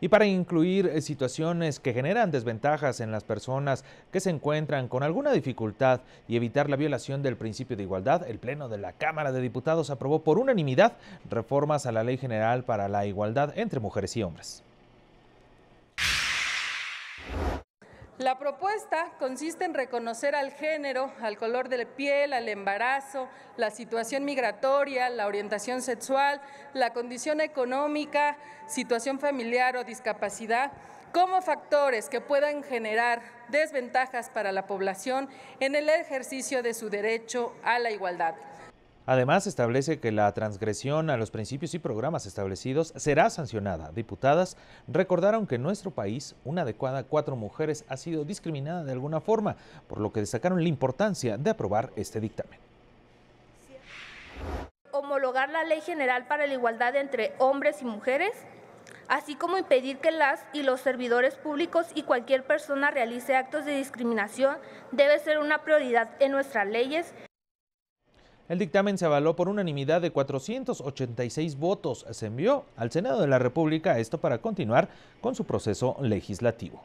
y para incluir eh, situaciones que generan desventajas en las personas que se encuentran con alguna dificultad y evitar la violación del principio de igualdad, el Pleno de la Cámara de Diputados aprobó por unanimidad reformas a la Ley General para la Igualdad entre Mujeres y Hombres. La propuesta consiste en reconocer al género, al color de la piel, al embarazo, la situación migratoria, la orientación sexual, la condición económica, situación familiar o discapacidad como factores que puedan generar desventajas para la población en el ejercicio de su derecho a la igualdad. Además, establece que la transgresión a los principios y programas establecidos será sancionada. Diputadas recordaron que en nuestro país una adecuada cuatro mujeres ha sido discriminada de alguna forma, por lo que destacaron la importancia de aprobar este dictamen homologar la Ley General para la Igualdad entre Hombres y Mujeres, así como impedir que las y los servidores públicos y cualquier persona realice actos de discriminación, debe ser una prioridad en nuestras leyes, el dictamen se avaló por unanimidad de 486 votos. Se envió al Senado de la República esto para continuar con su proceso legislativo.